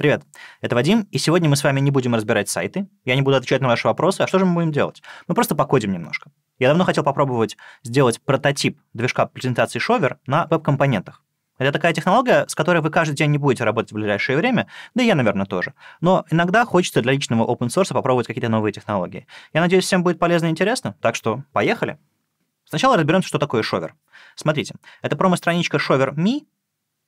Привет, это Вадим, и сегодня мы с вами не будем разбирать сайты, я не буду отвечать на ваши вопросы, а что же мы будем делать? Мы просто покодим немножко. Я давно хотел попробовать сделать прототип движка презентации шовер на веб-компонентах. Это такая технология, с которой вы каждый день не будете работать в ближайшее время, да и я, наверное, тоже. Но иногда хочется для личного open source попробовать какие-то новые технологии. Я надеюсь, всем будет полезно и интересно, так что поехали. Сначала разберемся, что такое шовер. Смотрите, это промо-страничка шовер.me,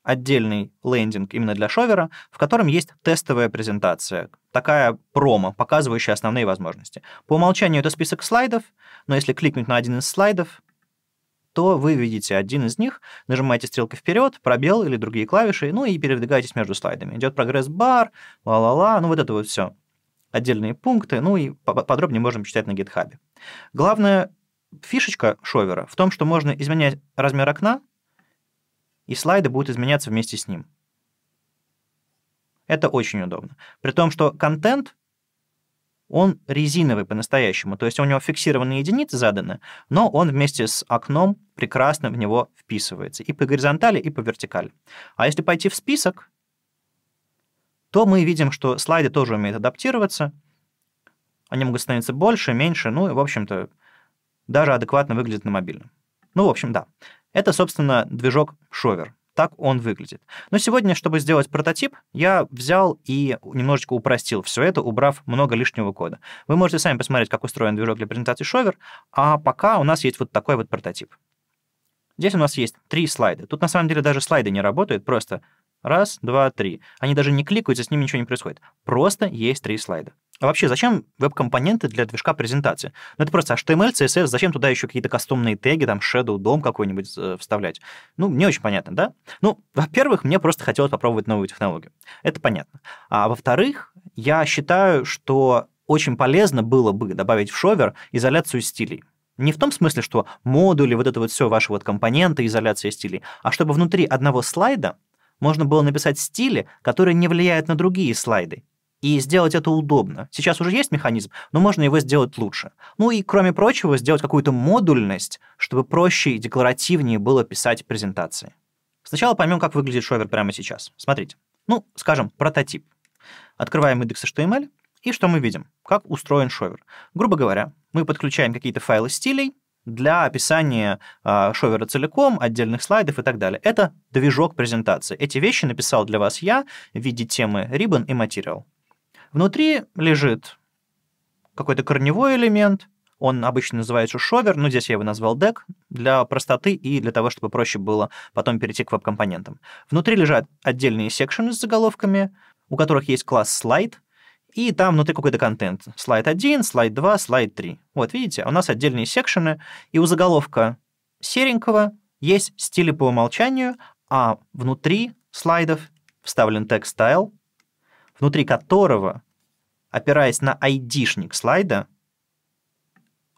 отдельный лендинг именно для шовера, в котором есть тестовая презентация, такая промо, показывающая основные возможности. По умолчанию это список слайдов, но если кликнуть на один из слайдов, то вы видите один из них, нажимаете стрелкой вперед, пробел или другие клавиши, ну и передвигаетесь между слайдами. Идет прогресс-бар, ла-ла-ла, ну вот это вот все. Отдельные пункты, ну и подробнее можно почитать на GitHub. Главная фишечка шовера в том, что можно изменять размер окна, и слайды будут изменяться вместе с ним. Это очень удобно. При том, что контент, он резиновый по-настоящему, то есть у него фиксированные единицы заданы, но он вместе с окном прекрасно в него вписывается и по горизонтали, и по вертикали. А если пойти в список, то мы видим, что слайды тоже умеют адаптироваться, они могут становиться больше, меньше, ну и, в общем-то, даже адекватно выглядят на мобильном. Ну, в общем, да. Это, собственно, движок шовер. Так он выглядит. Но сегодня, чтобы сделать прототип, я взял и немножечко упростил все это, убрав много лишнего кода. Вы можете сами посмотреть, как устроен движок для презентации шовер, а пока у нас есть вот такой вот прототип. Здесь у нас есть три слайда. Тут на самом деле даже слайды не работают, просто раз, два, три. Они даже не кликаются, с ними ничего не происходит. Просто есть три слайда. А вообще, зачем веб-компоненты для движка презентации? Ну, это просто HTML, CSS, зачем туда еще какие-то кастомные теги, там, shadow, дом какой-нибудь э, вставлять? Ну, не очень понятно, да? Ну, во-первых, мне просто хотелось попробовать новую технологию. Это понятно. А во-вторых, я считаю, что очень полезно было бы добавить в шовер изоляцию стилей. Не в том смысле, что модули, вот это вот все, ваши вот компоненты, изоляция стилей, а чтобы внутри одного слайда можно было написать стили, которые не влияют на другие слайды и сделать это удобно. Сейчас уже есть механизм, но можно его сделать лучше. Ну и, кроме прочего, сделать какую-то модульность, чтобы проще и декларативнее было писать презентации. Сначала поймем, как выглядит шовер прямо сейчас. Смотрите. Ну, скажем, прототип. Открываем index.html эм и что мы видим? Как устроен шовер. Грубо говоря, мы подключаем какие-то файлы стилей для описания э, шовера целиком, отдельных слайдов и так далее. Это движок презентации. Эти вещи написал для вас я в виде темы Ribbon и Material. Внутри лежит какой-то корневой элемент, он обычно называется шовер, но здесь я его назвал дек для простоты и для того, чтобы проще было потом перейти к веб-компонентам. Внутри лежат отдельные секшены с заголовками, у которых есть класс слайд, и там внутри какой-то контент. Слайд 1, слайд 2, слайд 3. Вот, видите, у нас отдельные секшены, и у заголовка серенького есть стили по умолчанию, а внутри слайдов вставлен текст style, внутри которого, опираясь на ID-шник слайда,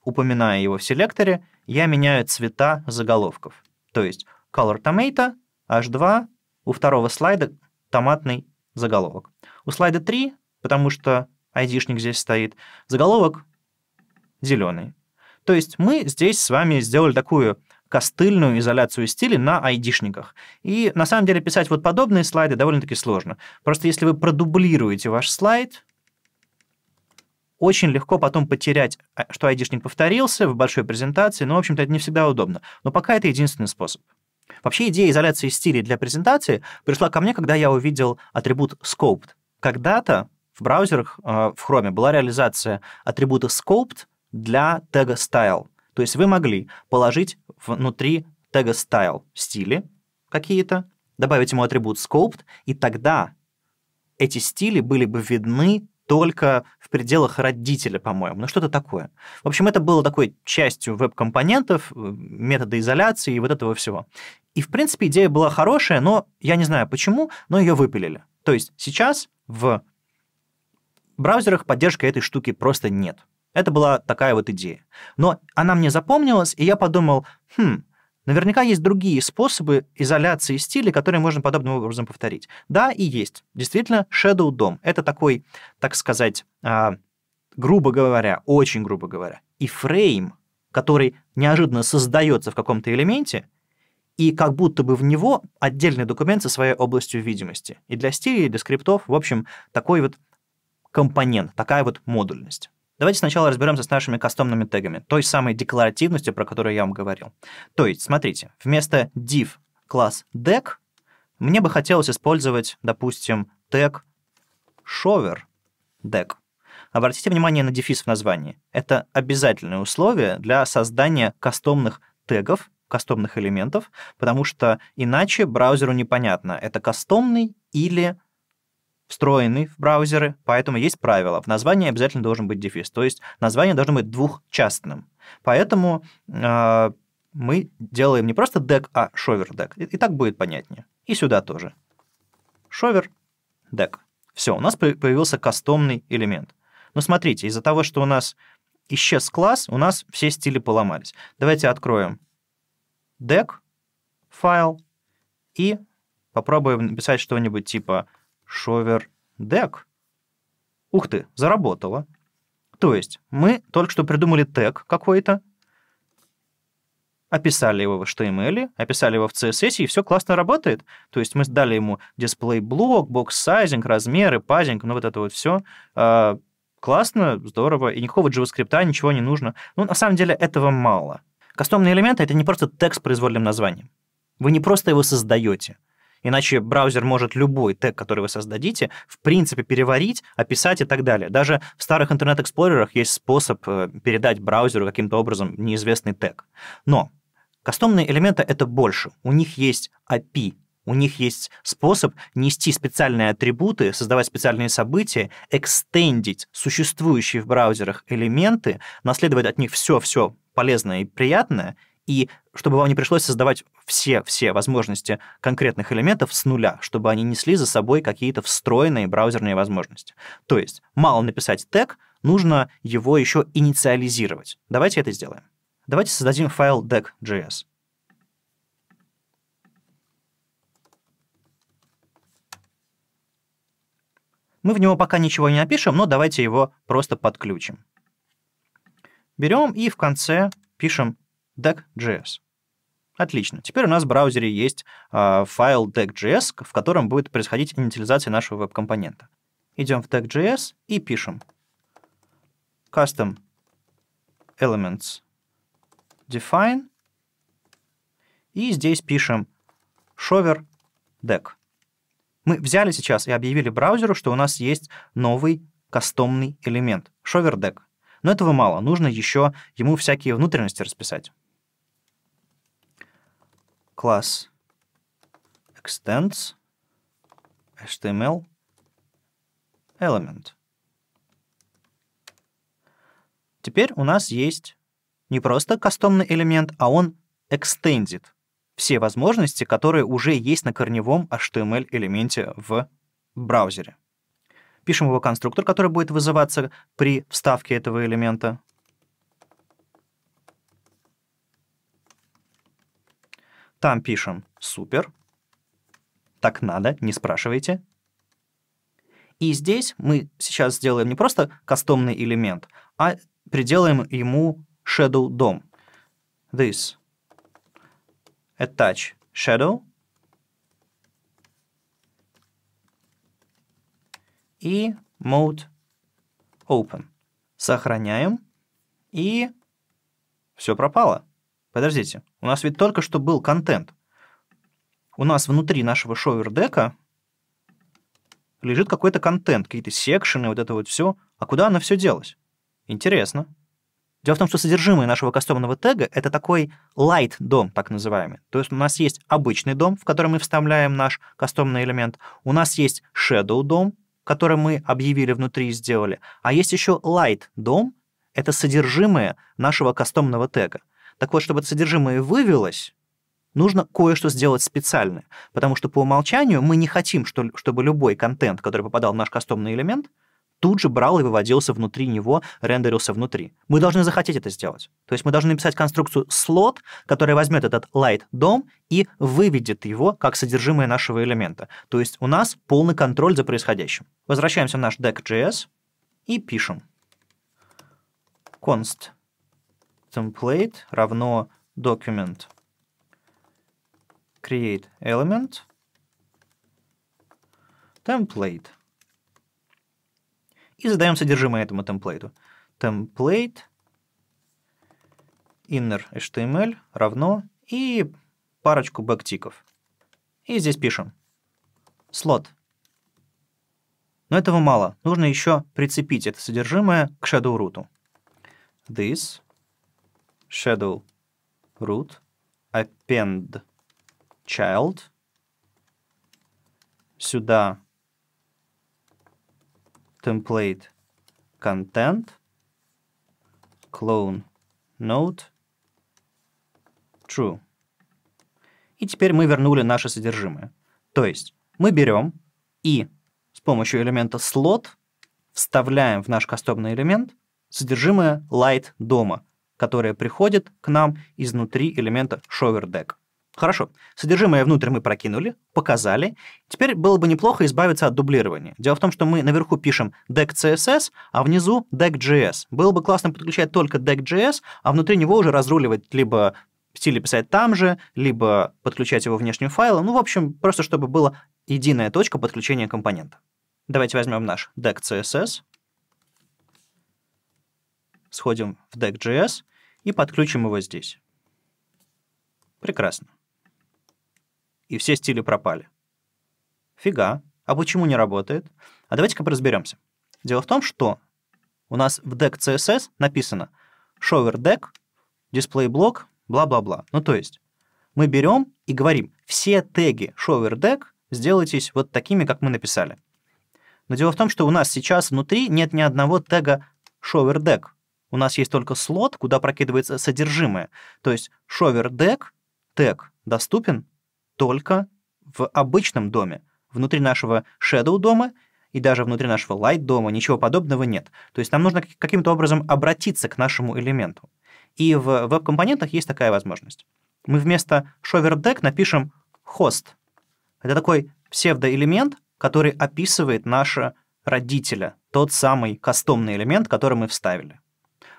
упоминая его в селекторе, я меняю цвета заголовков. То есть color tomato, H2, у второго слайда томатный заголовок. У слайда 3, потому что ID-шник здесь стоит, заголовок зеленый. То есть мы здесь с вами сделали такую костыльную изоляцию стиля на айдишниках. И на самом деле писать вот подобные слайды довольно-таки сложно. Просто если вы продублируете ваш слайд, очень легко потом потерять, э, что айдишник повторился в большой презентации, но, ну, в общем-то, это не всегда удобно. Но пока это единственный способ. Вообще идея изоляции стилей для презентации пришла ко мне, когда я увидел атрибут scoped. Когда-то в браузерах э, в Chrome была реализация атрибута scoped для тега style. То есть вы могли положить внутри тега style стили какие-то, добавить ему атрибут scoped, и тогда эти стили были бы видны только в пределах родителя, по-моему. Ну, что-то такое. В общем, это было такой частью веб-компонентов, э, метода изоляции и вот этого всего. И, в принципе, идея была хорошая, но я не знаю почему, но ее выпилили. То есть сейчас в браузерах поддержки этой штуки просто нет. Это была такая вот идея. Но она мне запомнилась, и я подумал, хм, Наверняка есть другие способы изоляции стиля, которые можно подобным образом повторить. Да, и есть. Действительно, Shadow Dom — это такой, так сказать, а, грубо говоря, очень грубо говоря, и фрейм, который неожиданно создается в каком-то элементе, и как будто бы в него отдельный документ со своей областью видимости. И для стилей, и для скриптов, в общем, такой вот компонент, такая вот модульность. Давайте сначала разберемся с нашими кастомными тегами, той самой декларативностью, про которую я вам говорил. То есть, смотрите, вместо div класс deck мне бы хотелось использовать, допустим, тег shower deck. Обратите внимание на дефис в названии. Это обязательное условие для создания кастомных тегов, кастомных элементов, потому что иначе браузеру непонятно, это кастомный или встроенный в браузеры, поэтому есть правило. В названии обязательно должен быть дефис, то есть название должно быть двухчастным. Поэтому э, мы делаем не просто дек, а шовер дек. И, и так будет понятнее. И сюда тоже. Шовер дек. Все, у нас появился кастомный элемент. Но смотрите, из-за того, что у нас исчез класс, у нас все стили поломались. Давайте откроем дек файл и попробуем написать что-нибудь типа шовер-дек. Ух ты, заработало. То есть мы только что придумали тег какой-то, описали его в HTML, описали его в CSS, и все классно работает. То есть мы дали ему дисплей-блок, бокс-сайзинг, размеры, пазинг, ну вот это вот все. А, классно, здорово, и никакого JavaScript, ничего не нужно. Ну, на самом деле, этого мало. Кастомные элементы — это не просто текст с произвольным названием. Вы не просто его создаете — Иначе браузер может любой тег, который вы создадите, в принципе переварить, описать и так далее. Даже в старых интернет-эксплорерах есть способ э, передать браузеру каким-то образом неизвестный тег. Но кастомные элементы — это больше. У них есть API, у них есть способ нести специальные атрибуты, создавать специальные события, экстендить существующие в браузерах элементы, наследовать от них все-все полезное и приятное — и чтобы вам не пришлось создавать все-все возможности конкретных элементов с нуля, чтобы они несли за собой какие-то встроенные браузерные возможности. То есть мало написать тег, нужно его еще инициализировать. Давайте это сделаем. Давайте создадим файл deck.js. Мы в него пока ничего не напишем, но давайте его просто подключим. Берем и в конце пишем deck.js. Отлично. Теперь у нас в браузере есть э, файл deck.js, в котором будет происходить инициализация нашего веб-компонента. Идем в deck.js и пишем custom elements define и здесь пишем шовер deck. Мы взяли сейчас и объявили браузеру, что у нас есть новый кастомный элемент, шовер deck. Но этого мало, нужно еще ему всякие внутренности расписать класс extends html element. Теперь у нас есть не просто кастомный элемент, а он extended. Все возможности, которые уже есть на корневом HTML-элементе в браузере. Пишем его конструктор, который будет вызываться при вставке этого элемента — Там пишем «супер». Так надо, не спрашивайте. И здесь мы сейчас сделаем не просто кастомный элемент, а приделаем ему shadow dom. This attach shadow и mode open. Сохраняем, и все пропало. Подождите, у нас ведь только что был контент. У нас внутри нашего шовердека лежит какой-то контент, какие-то секшены, вот это вот все. А куда оно все делось? Интересно. Дело в том, что содержимое нашего кастомного тега — это такой light дом, так называемый. То есть у нас есть обычный дом, в который мы вставляем наш кастомный элемент. У нас есть shadow дом, который мы объявили внутри и сделали. А есть еще light дом — это содержимое нашего кастомного тега. Так вот, чтобы это содержимое вывелось, нужно кое-что сделать специально, потому что по умолчанию мы не хотим, что, чтобы любой контент, который попадал в наш кастомный элемент, тут же брал и выводился внутри него, рендерился внутри. Мы должны захотеть это сделать. То есть мы должны написать конструкцию слот, которая возьмет этот light дом и выведет его как содержимое нашего элемента. То есть у нас полный контроль за происходящим. Возвращаемся в наш deck.js и пишем const template равно document create element template. И задаем содержимое этому темплейту. Template inner HTML равно и парочку бэктиков. И здесь пишем слот. Но этого мало. Нужно еще прицепить это содержимое к shadow root. This shadow root append child. Сюда template content clone node true. И теперь мы вернули наше содержимое. То есть мы берем и с помощью элемента slot вставляем в наш кастомный элемент содержимое light дома, которая приходит к нам изнутри элемента Shower Deck. Хорошо, содержимое внутрь мы прокинули, показали. Теперь было бы неплохо избавиться от дублирования. Дело в том, что мы наверху пишем CSS, а внизу JS. Было бы классно подключать только JS, а внутри него уже разруливать либо стиль писать там же, либо подключать его внешним файлом. Ну, в общем, просто чтобы была единая точка подключения компонента. Давайте возьмем наш CSS, сходим в deck.js и подключим его здесь. Прекрасно. И все стили пропали. Фига. А почему не работает? А давайте-ка разберемся. Дело в том, что у нас в deck CSS написано shower deck, display block, бла-бла-бла. Ну, то есть мы берем и говорим, все теги shower deck сделайтесь вот такими, как мы написали. Но дело в том, что у нас сейчас внутри нет ни одного тега shower deck у нас есть только слот, куда прокидывается содержимое. То есть шовер дек, тег доступен только в обычном доме. Внутри нашего shadow дома и даже внутри нашего light дома ничего подобного нет. То есть нам нужно каким-то образом обратиться к нашему элементу. И в веб-компонентах есть такая возможность. Мы вместо шовер дек напишем хост. Это такой псевдоэлемент, который описывает наше родителя, тот самый кастомный элемент, который мы вставили.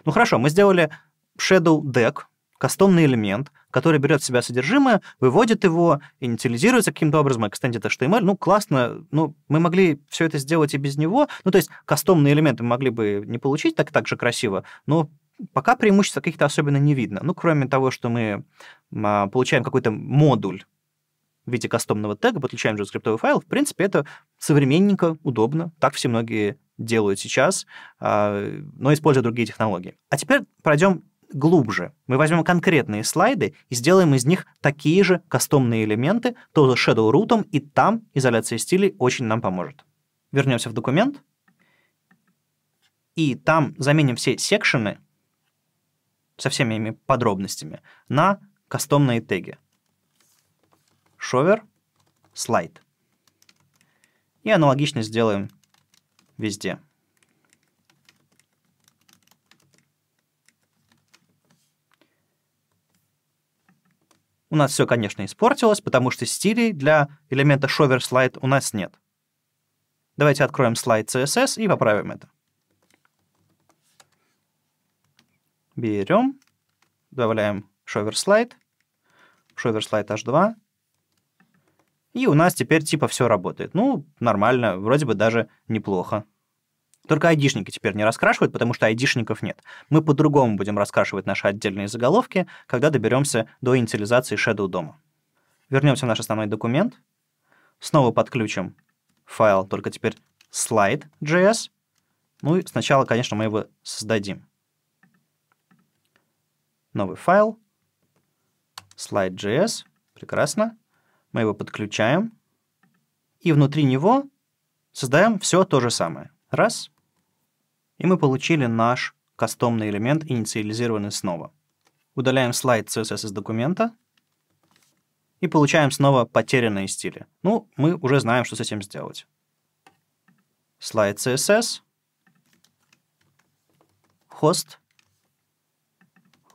Ну хорошо, мы сделали Shadow Deck, кастомный элемент, который берет в себя содержимое, выводит его, инициализируется каким-то образом, экстендит HTML. Эм ну, классно. Ну, мы могли все это сделать и без него. Ну, то есть кастомные элементы мы могли бы не получить так, так же красиво, но пока преимущества каких-то особенно не видно. Ну, кроме того, что мы а, получаем какой-то модуль в виде кастомного тега, подключаем скриптовый файл, в принципе, это современненько, удобно. Так все многие делают сейчас, а, но используя другие технологии. А теперь пройдем глубже. Мы возьмем конкретные слайды и сделаем из них такие же кастомные элементы, тоже Shadow Root, и там изоляция стилей очень нам поможет. Вернемся в документ, и там заменим все секшены со всеми ими подробностями на кастомные теги. Шовер, слайд. И аналогично сделаем везде. У нас все, конечно, испортилось, потому что стилей для элемента шовер слайд у нас нет. Давайте откроем слайд CSS и поправим это. Берем, добавляем шовер слайд, шовер слайд h2, и у нас теперь типа все работает. Ну, нормально, вроде бы даже неплохо. Только айдишники теперь не раскрашивают, потому что айдишников нет. Мы по-другому будем раскрашивать наши отдельные заголовки, когда доберемся до инициализации Shadow дома. Вернемся в наш основной документ. Снова подключим файл, только теперь slide.js. Ну и сначала, конечно, мы его создадим. Новый файл. Slide.js. Прекрасно. Мы его подключаем. И внутри него создаем все то же самое. Раз. И мы получили наш кастомный элемент, инициализированный снова. Удаляем слайд CSS из документа. И получаем снова потерянные стили. Ну, мы уже знаем, что с этим сделать. Слайд CSS. Хост.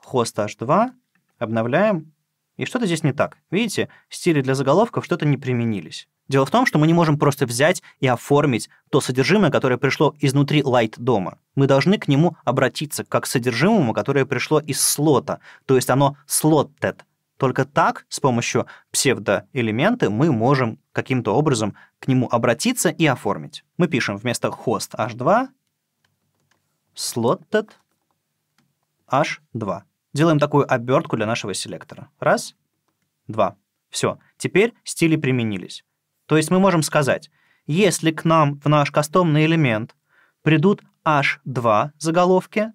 Хост H2. Обновляем и что-то здесь не так. Видите, стили для заголовков что-то не применились. Дело в том, что мы не можем просто взять и оформить то содержимое, которое пришло изнутри Light дома. Мы должны к нему обратиться как к содержимому, которое пришло из слота, то есть оно слотted. Только так, с помощью псевдоэлементы, мы можем каким-то образом к нему обратиться и оформить. Мы пишем вместо host h2 slotted h2. Делаем такую обертку для нашего селектора. Раз, два. Все. Теперь стили применились. То есть мы можем сказать, если к нам в наш кастомный элемент придут h2 заголовки,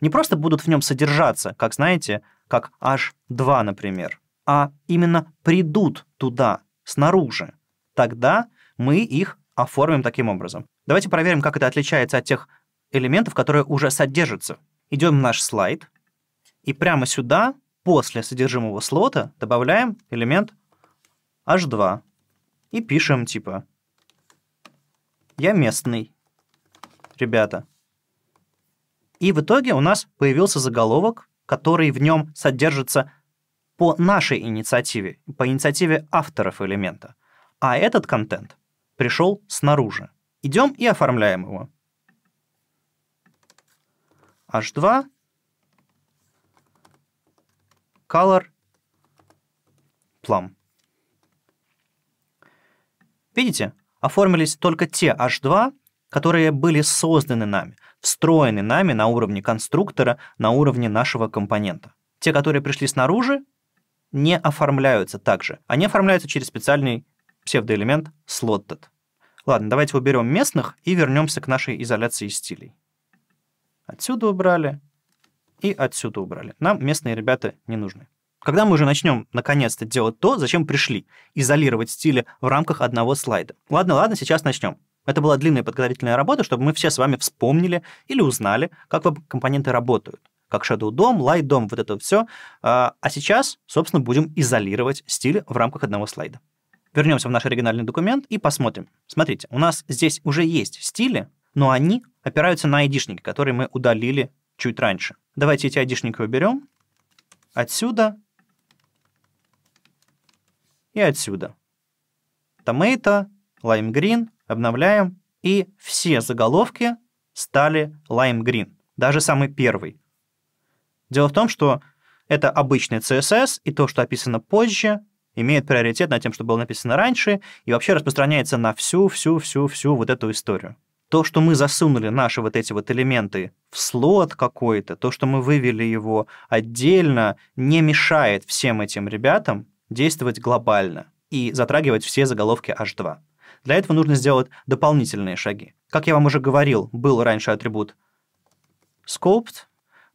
не просто будут в нем содержаться, как знаете, как H2, например, а именно придут туда, снаружи, тогда мы их оформим таким образом. Давайте проверим, как это отличается от тех элементов, которые уже содержатся. Идем в наш слайд, и прямо сюда, после содержимого слота, добавляем элемент h2. И пишем типа «Я местный, ребята». И в итоге у нас появился заголовок, который в нем содержится по нашей инициативе, по инициативе авторов элемента. А этот контент пришел снаружи. Идем и оформляем его. h2 color plum. Видите, оформились только те H2, которые были созданы нами, встроены нами на уровне конструктора, на уровне нашего компонента. Те, которые пришли снаружи, не оформляются также. Они оформляются через специальный псевдоэлемент slotted. Ладно, давайте уберем местных и вернемся к нашей изоляции стилей. Отсюда убрали, и отсюда убрали. Нам местные ребята не нужны. Когда мы уже начнем наконец-то делать то, зачем пришли, изолировать стили в рамках одного слайда. Ладно, ладно, сейчас начнем. Это была длинная подготовительная работа, чтобы мы все с вами вспомнили или узнали, как веб-компоненты работают как Shadow DOM, Light DOM, вот это все. А, а сейчас, собственно, будем изолировать стили в рамках одного слайда. Вернемся в наш оригинальный документ и посмотрим. Смотрите, у нас здесь уже есть стили, но они опираются на айдишники, которые мы удалили чуть раньше. Давайте эти айдишники уберем. Отсюда и отсюда. Tomato, Lime Green, обновляем. И все заголовки стали Lime Green, даже самый первый. Дело в том, что это обычный CSS, и то, что описано позже, имеет приоритет над тем, что было написано раньше, и вообще распространяется на всю-всю-всю-всю вот эту историю то, что мы засунули наши вот эти вот элементы в слот какой-то, то, что мы вывели его отдельно, не мешает всем этим ребятам действовать глобально и затрагивать все заголовки H2. Для этого нужно сделать дополнительные шаги. Как я вам уже говорил, был раньше атрибут scoped,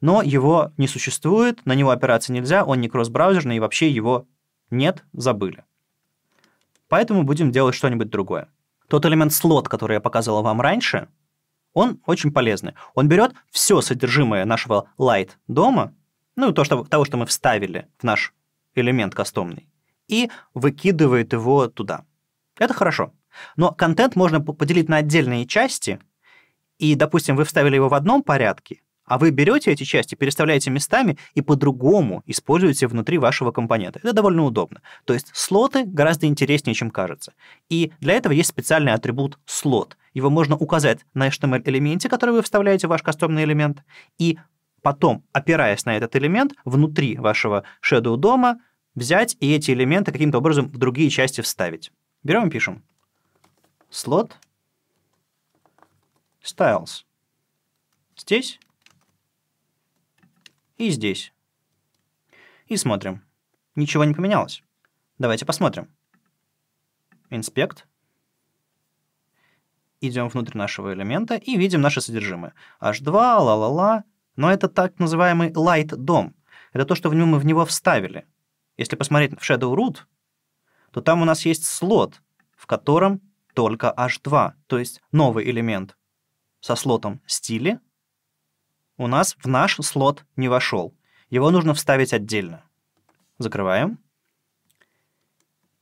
но его не существует, на него опираться нельзя, он не кросс-браузерный, и вообще его нет, забыли. Поэтому будем делать что-нибудь другое тот элемент слот, который я показывал вам раньше, он очень полезный. Он берет все содержимое нашего light дома, ну, то, что, того, что мы вставили в наш элемент кастомный, и выкидывает его туда. Это хорошо. Но контент можно поделить на отдельные части, и, допустим, вы вставили его в одном порядке, а вы берете эти части, переставляете местами и по-другому используете внутри вашего компонента. Это довольно удобно. То есть слоты гораздо интереснее, чем кажется. И для этого есть специальный атрибут слот. Его можно указать на HTML-элементе, эм который вы вставляете в ваш кастомный элемент, и потом, опираясь на этот элемент, внутри вашего shadow дома взять и эти элементы каким-то образом в другие части вставить. Берем и пишем. Слот styles. Здесь и здесь. И смотрим. Ничего не поменялось. Давайте посмотрим. Инспект. Идем внутрь нашего элемента и видим наше содержимое. H2, ла-ла-ла. Но это так называемый light дом. Это то, что в нем мы в него вставили. Если посмотреть в Shadow Root, то там у нас есть слот, в котором только H2, то есть новый элемент со слотом стиле у нас в наш слот не вошел. Его нужно вставить отдельно. Закрываем.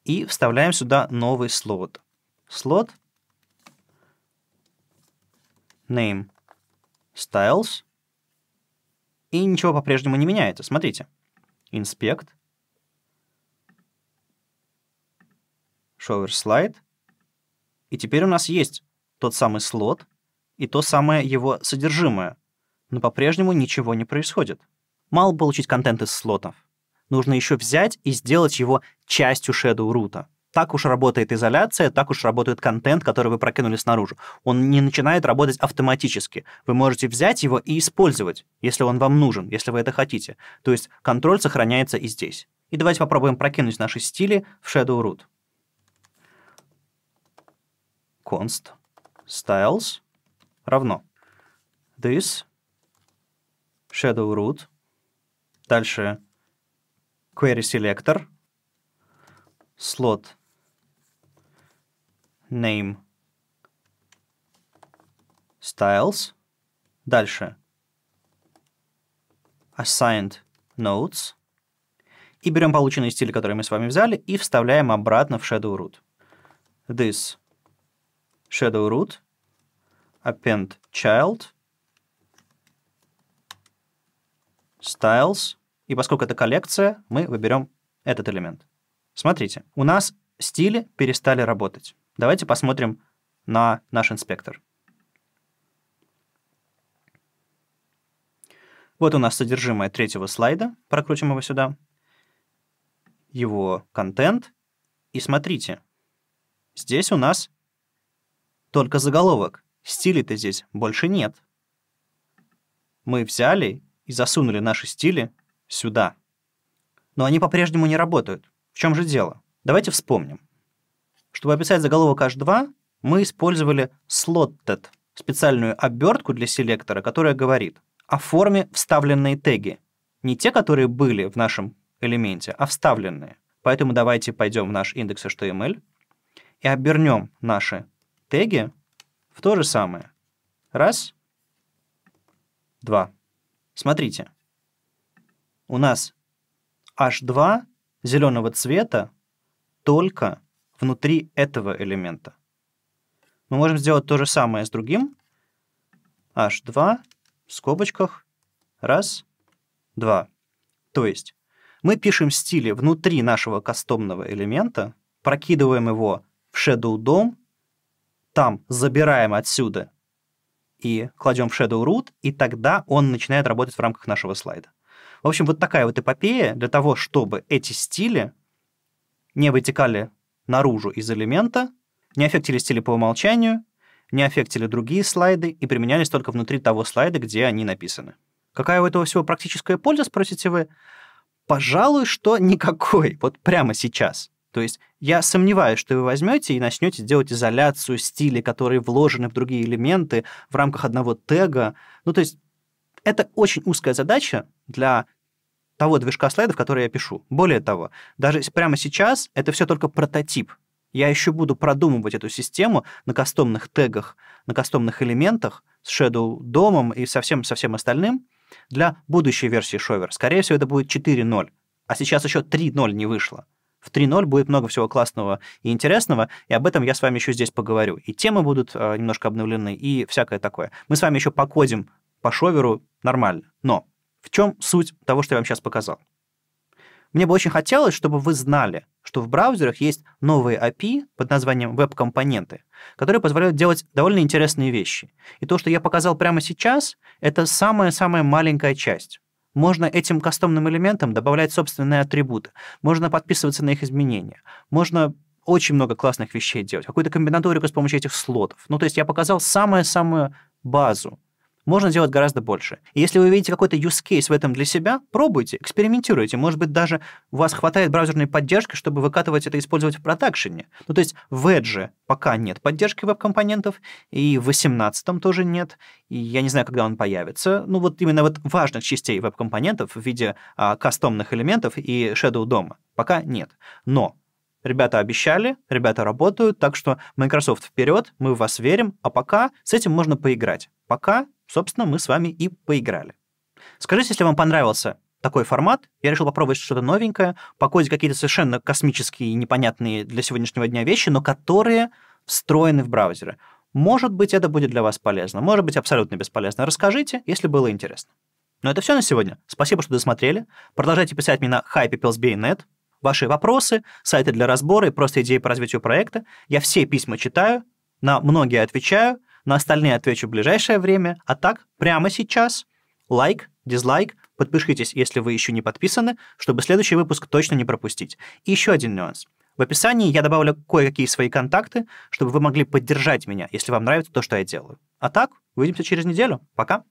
И вставляем сюда новый слот. Слот name styles. И ничего по-прежнему не меняется. Смотрите. Inspect. Shower slide. И теперь у нас есть тот самый слот и то самое его содержимое но по-прежнему ничего не происходит. Мало получить контент из слотов. Нужно еще взять и сделать его частью Shadow Root. Так уж работает изоляция, так уж работает контент, который вы прокинули снаружи. Он не начинает работать автоматически. Вы можете взять его и использовать, если он вам нужен, если вы это хотите. То есть контроль сохраняется и здесь. И давайте попробуем прокинуть наши стили в Shadow Root. const styles равно this shadow root, дальше query selector, slot name styles, дальше assigned nodes, и берем полученные стили, которые мы с вами взяли, и вставляем обратно в shadow root. This shadow root append child — styles, и поскольку это коллекция, мы выберем этот элемент. Смотрите, у нас стили перестали работать. Давайте посмотрим на наш инспектор. Вот у нас содержимое третьего слайда, прокрутим его сюда, его контент, и смотрите, здесь у нас только заголовок, стилей-то здесь больше нет. Мы взяли и засунули наши стили сюда. Но они по-прежнему не работают. В чем же дело? Давайте вспомним. Чтобы описать заголовок H2, мы использовали slotted, специальную обертку для селектора, которая говорит о форме вставленные теги. Не те, которые были в нашем элементе, а вставленные. Поэтому давайте пойдем в наш индекс HTML и обернем наши теги в то же самое. Раз, два. Смотрите, у нас H2 зеленого цвета только внутри этого элемента. Мы можем сделать то же самое с другим. H2 в скобочках. Раз, два. То есть мы пишем стили внутри нашего кастомного элемента, прокидываем его в Shadow DOM, там забираем отсюда и кладем в Shadow Root, и тогда он начинает работать в рамках нашего слайда. В общем, вот такая вот эпопея для того, чтобы эти стили не вытекали наружу из элемента, не аффектили стили по умолчанию, не аффектили другие слайды и применялись только внутри того слайда, где они написаны. Какая у этого всего практическая польза, спросите вы? Пожалуй, что никакой, вот прямо сейчас. То есть я сомневаюсь, что вы возьмете и начнете делать изоляцию стилей, которые вложены в другие элементы в рамках одного тега. Ну, то есть это очень узкая задача для того движка слайдов, который я пишу. Более того, даже прямо сейчас это все только прототип. Я еще буду продумывать эту систему на кастомных тегах, на кастомных элементах с Shadow домом и со всем, со всем остальным для будущей версии Шовер. Скорее всего, это будет 4.0, а сейчас еще 3.0 не вышло. В 3.0 будет много всего классного и интересного, и об этом я с вами еще здесь поговорю. И темы будут э, немножко обновлены, и всякое такое. Мы с вами еще покодим по шоверу нормально. Но в чем суть того, что я вам сейчас показал? Мне бы очень хотелось, чтобы вы знали, что в браузерах есть новые API под названием веб-компоненты, которые позволяют делать довольно интересные вещи. И то, что я показал прямо сейчас, это самая-самая маленькая часть. Можно этим кастомным элементам добавлять собственные атрибуты, можно подписываться на их изменения, можно очень много классных вещей делать, какую-то комбинаторику с помощью этих слотов. Ну, то есть я показал самую-самую базу, можно сделать гораздо больше. И если вы видите какой-то use case в этом для себя, пробуйте, экспериментируйте. Может быть, даже у вас хватает браузерной поддержки, чтобы выкатывать это и использовать в продакшене. Ну, то есть в Edge пока нет поддержки веб-компонентов, и в 18 тоже нет, и я не знаю, когда он появится. Ну, вот именно вот важных частей веб-компонентов в виде а, кастомных элементов и Shadow дома пока нет. Но Ребята обещали, ребята работают, так что Microsoft вперед, мы в вас верим, а пока с этим можно поиграть. Пока собственно, мы с вами и поиграли. Скажите, если вам понравился такой формат, я решил попробовать что-то новенькое, покоить какие-то совершенно космические, и непонятные для сегодняшнего дня вещи, но которые встроены в браузеры. Может быть, это будет для вас полезно, может быть, абсолютно бесполезно. Расскажите, если было интересно. Но ну, это все на сегодня. Спасибо, что досмотрели. Продолжайте писать мне на hypepeoples.net. Ваши вопросы, сайты для разбора и просто идеи по развитию проекта. Я все письма читаю, на многие отвечаю – на остальные отвечу в ближайшее время. А так, прямо сейчас, лайк, дизлайк, подпишитесь, если вы еще не подписаны, чтобы следующий выпуск точно не пропустить. И еще один нюанс. В описании я добавлю кое-какие свои контакты, чтобы вы могли поддержать меня, если вам нравится то, что я делаю. А так, увидимся через неделю. Пока!